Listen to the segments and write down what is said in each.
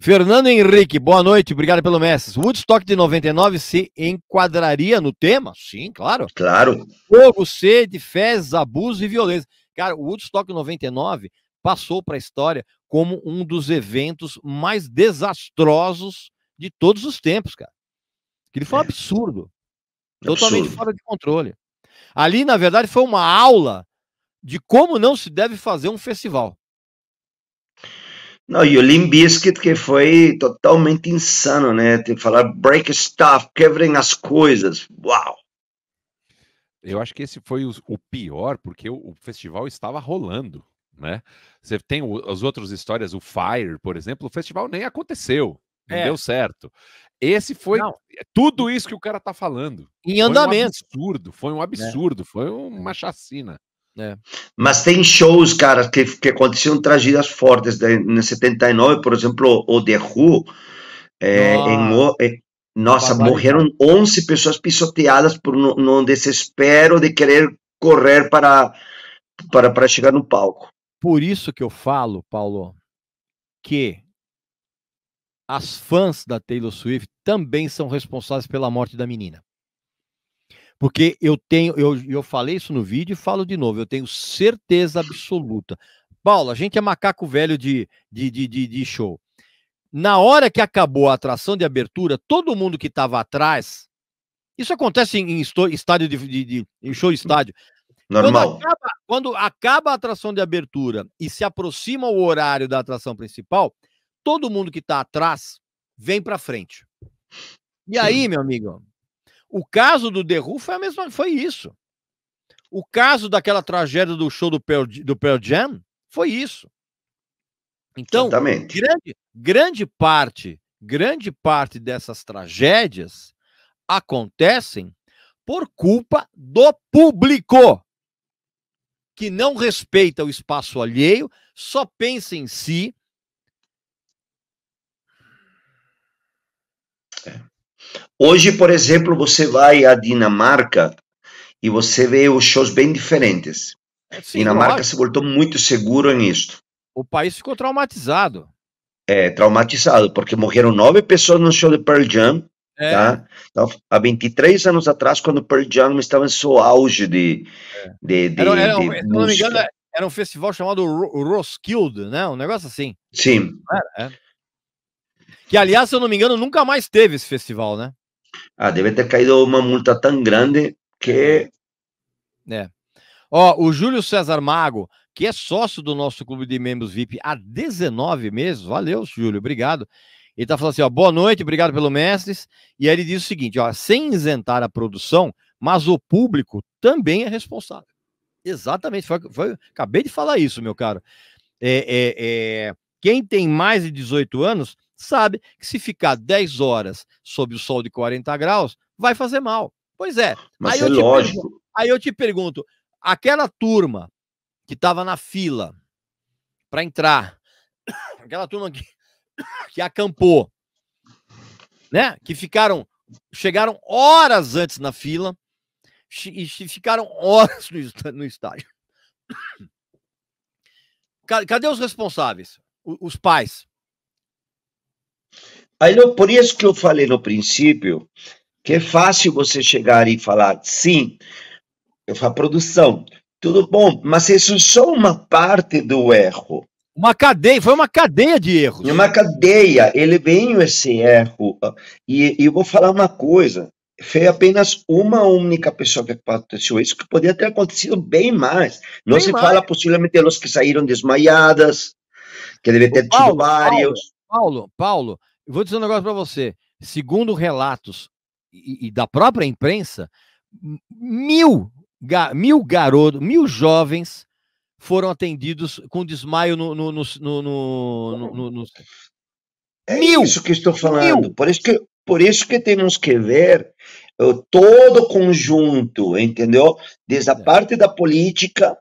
Fernando Henrique, boa noite, obrigado pelo mestre. Woodstock de 99 se enquadraria no tema? Sim, claro. Claro. Fogo, sede, fezes, abuso e violência. Cara, o Woodstock 99 passou para a história como um dos eventos mais desastrosos de todos os tempos, cara. Aquilo foi um é. absurdo. É totalmente absurdo. fora de controle. Ali, na verdade, foi uma aula de como não se deve fazer um festival. Não, e o Limp Bizkit que foi totalmente insano, né? Tem que falar break stuff, quebrem as coisas. Uau! Eu acho que esse foi o, o pior, porque o, o, festival estava rolando, né? Você tem o, as outras histórias, o Fire, por exemplo, o festival nem aconteceu, não é. deu certo. Esse foi não. tudo isso que o cara tá falando. Em andamento. Foi um absurdo, foi um é. absurdo, é. foi uma chacina. É. Mas tem shows, cara, que, que aconteceram tragédias fortes. Em 79, por exemplo, o The Who, é, nossa, em, é, nossa morreram 11 pessoas pisoteadas por um, desespero de querer correr para, para, para chegar no palco. Por isso que eu falo, Paulo, que as fãs da Taylor Swift também são responsáveis pela morte da menina. Porque eu tenho, eu, eu falei isso no vídeo e falo de novo, eu tenho certeza absoluta. Paulo, a gente é macaco velho de, de, de, de, de show. Na hora que acabou a atração de abertura, todo mundo que estava atrás. Isso acontece em, estádio de, de, de em show estádio. Normal. Quando acaba, quando acaba, a atração de abertura e se aproxima o horário da atração principal, todo mundo que está atrás vem para frente. E aí, meu amigo, o caso do Derru foi a mesma, foi isso. O caso daquela tragédia do show do Pearl, do Pearl Jam foi isso. Então, grande, grande parte, grande parte dessas tragédias acontecem por culpa do público que não respeita o espaço alheio, só pensa em si. É. Hoje, por exemplo, você vai à Dinamarca e você vê os shows bem diferentes. É, sim, Dinamarca lógico. se voltou muito seguro nisso. O país ficou traumatizado. É, traumatizado, porque morreram nove pessoas no show de Pearl Jam. É. Tá? Então, há 23 anos atrás, quando o Pearl Jam estava em seu auge de. É. de, de, era, era, de se não me engano, era um festival chamado Roskilde, né? Um negócio assim. Sim. Era, é. Que, aliás, se eu não me engano, nunca mais teve esse festival, né? Ah, deve ter caído uma multa tão grande que. É. Ó, o Júlio César Mago, que é sócio do nosso clube de membros VIP há 19 meses. Valeu, Júlio, obrigado. Ele tá falando assim, ó, boa noite, obrigado pelo Mestres. E aí ele diz o seguinte, ó, sem isentar a produção, mas o público também é responsável. Exatamente, foi, foi acabei de falar isso, meu caro. É, é, é, quem tem mais de 18 anos sabe que se ficar 10 horas sob o sol de 40 graus, vai fazer mal. Pois é. Mas aí, é eu lógico. Pergunto, aí eu te pergunto, aquela turma que estava na fila para entrar, aquela turma que, que acampou, né? Que ficaram, chegaram horas antes na fila e ficaram horas no, no estádio. Cadê os responsáveis? Os pais? Aí, eu, por isso que eu falei no princípio que é fácil você chegar e falar sim, eu falo produção, tudo bom, mas isso é só uma parte do erro. Uma cadeia, foi uma cadeia de erros. Uma cadeia, ele veio esse erro. E, e eu vou falar uma coisa: foi apenas uma única pessoa que aconteceu isso, que poderia ter acontecido bem mais. Não bem se mais. fala possivelmente dos que saíram desmaiadas, que deve ter Paulo, tido vários. Paulo, Paulo, Paulo vou dizer um negócio para você. Segundo relatos e, e, da própria imprensa, mil, ga, mil garotos, mil jovens foram atendidos com desmaio no, no, no, no, no É mil, isso que estou falando. Por isso que, por isso que temos que ver eh, todo o conjunto, entendeu? Desde a parte da política,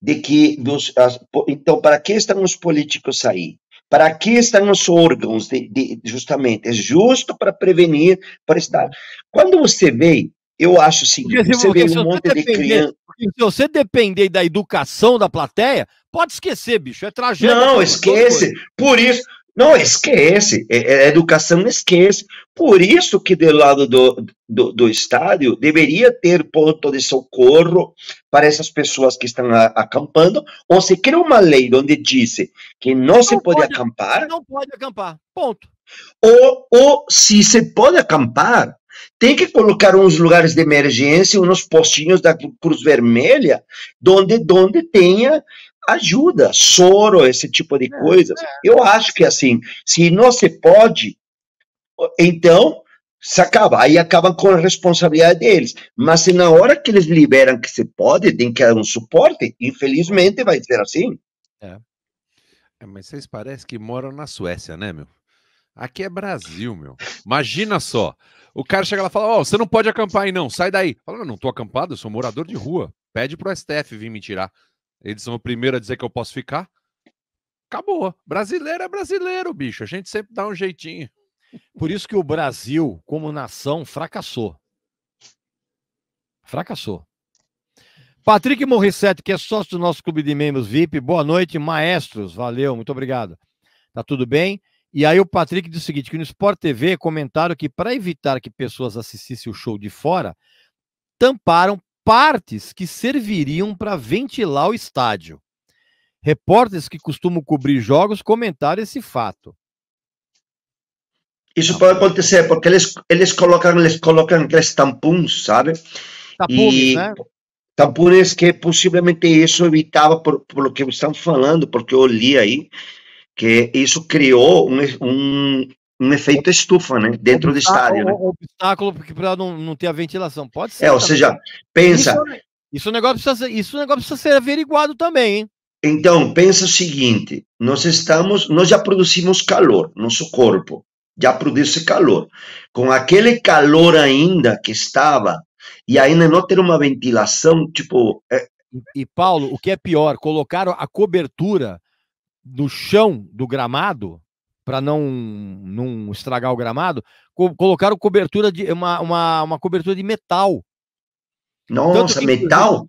de que dos, as, então para que estão os políticos aí? Para que estão os órgãos, de, de, justamente? É justo para prevenir, para estar. Quando você vê, eu acho o seguinte: porque, você vê um monte de criança. Se você depender da educação da plateia, pode esquecer, bicho. É tragédia. Não, é esquece. Por isso, não, esquece. É, é, a educação esquece. Por isso que do lado do, do, do, estádio deveria ter ponto de socorro para essas pessoas que estão a, acampando, ou se cria uma lei onde diz que não, não se pode, pode acampar. Não pode acampar. Ponto. Ou, ou se se pode acampar, tem que colocar uns lugares de emergência, uns postinhos da Cruz Vermelha, onde, onde tenha ajuda, soro, esse tipo de é, coisa. É. Eu acho que assim, se não se pode, então se acaba. Aí acabam com a responsabilidade deles. Mas se na hora que eles liberam que se pode, tem que dar um suporte, infelizmente vai ser assim. É. é mas vocês parecem que moram na Suécia, né, meu? Aqui é Brasil, meu. Imagina só. O cara chega lá e fala: Ó, oh, você não pode acampar aí, não, sai daí. Fala, não, não tô acampado, eu sou morador de rua. Pede pro STF vir me tirar. Eles são o primeiro a dizer que eu posso ficar. Acabou. Brasileiro é brasileiro, bicho. A gente sempre dá um jeitinho. Por isso que o Brasil, como nação, fracassou. Fracassou. Patrick Morissette, que é sócio do nosso clube de membros VIP. Boa noite, maestros. Valeu, muito obrigado. Tá tudo bem? E aí o Patrick diz o seguinte, que no Sport TV comentaram que para evitar que pessoas assistissem o show de fora, tamparam partes que serviriam para ventilar o estádio. Repórteres que costumam cobrir jogos comentaram esse fato. Isso pode acontecer, porque eles, eles colocam eles colocam aqueles tampuns, sabe? Tapumes, e, né? que possivelmente isso evitava, por, pelo que estão falando, porque eu li aí, que isso criou um, um, um efeito estufa, né? Dentro do estádio. Né? Obstáculo para não, não ter a ventilação. Pode ser. É, ou também. seja, pensa. Isso, isso, negócio precisa isso negócio precisa ser averiguado também, hein? Então, pensa o seguinte: nós estamos, nós já produzimos calor, nosso corpo já produz calor. Com aquele calor ainda que estava, e ainda não ter uma ventilação, tipo. É... E, Paulo, o que é pior, colocaram a cobertura no chão do gramado para não, não estragar o gramado, co colocaram cobertura de uma, uma, uma, cobertura de metal. Nossa, tanto que, metal?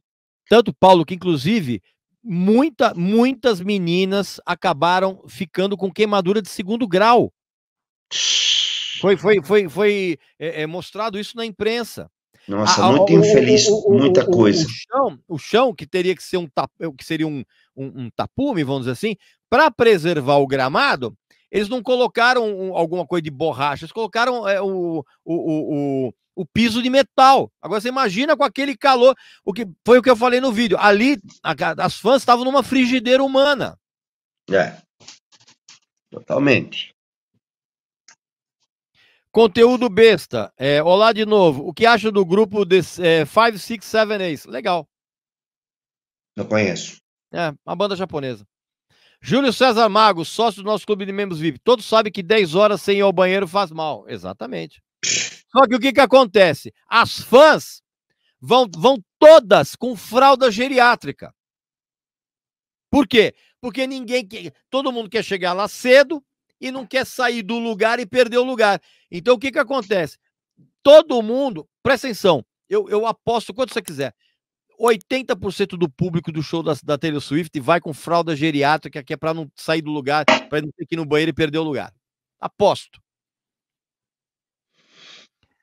Tanto, Paulo, que inclusive muita, muitas meninas acabaram ficando com queimadura de segundo grau. Foi, foi, foi, foi é, é, mostrado isso na imprensa. Nossa, a, muito a, infeliz, o, muita o, coisa. O chão, o chão, que teria que ser um que seria um, um, um tapume, vamos dizer assim, para preservar o gramado, eles não colocaram alguma coisa de borracha, eles colocaram é, o, o, o, o, piso de metal. Agora você imagina com aquele calor, o que foi o que eu falei no vídeo. Ali, a, as fãs estavam numa frigideira humana. É. Totalmente. Conteúdo besta. É, olá de novo. O que acha do grupo é, Five Six Seven Ace? Legal. Não conheço. É, uma banda japonesa. Júlio César Mago, sócio do nosso clube de membros VIP. Todos sabem que 10 horas sem ir ao banheiro faz mal. Exatamente. Só que o que, que acontece? As fãs vão, vão todas com fralda geriátrica. Por quê? Porque ninguém quer, todo mundo quer chegar lá cedo e não quer sair do lugar e perder o lugar. Então o que, que acontece? Todo mundo, presta atenção, eu, eu aposto quanto você quiser. 80% do público do show da, da Taylor Swift vai com fralda geriátrica, que é para não sair do lugar, para não ter que ir no banheiro e perder o lugar. Aposto.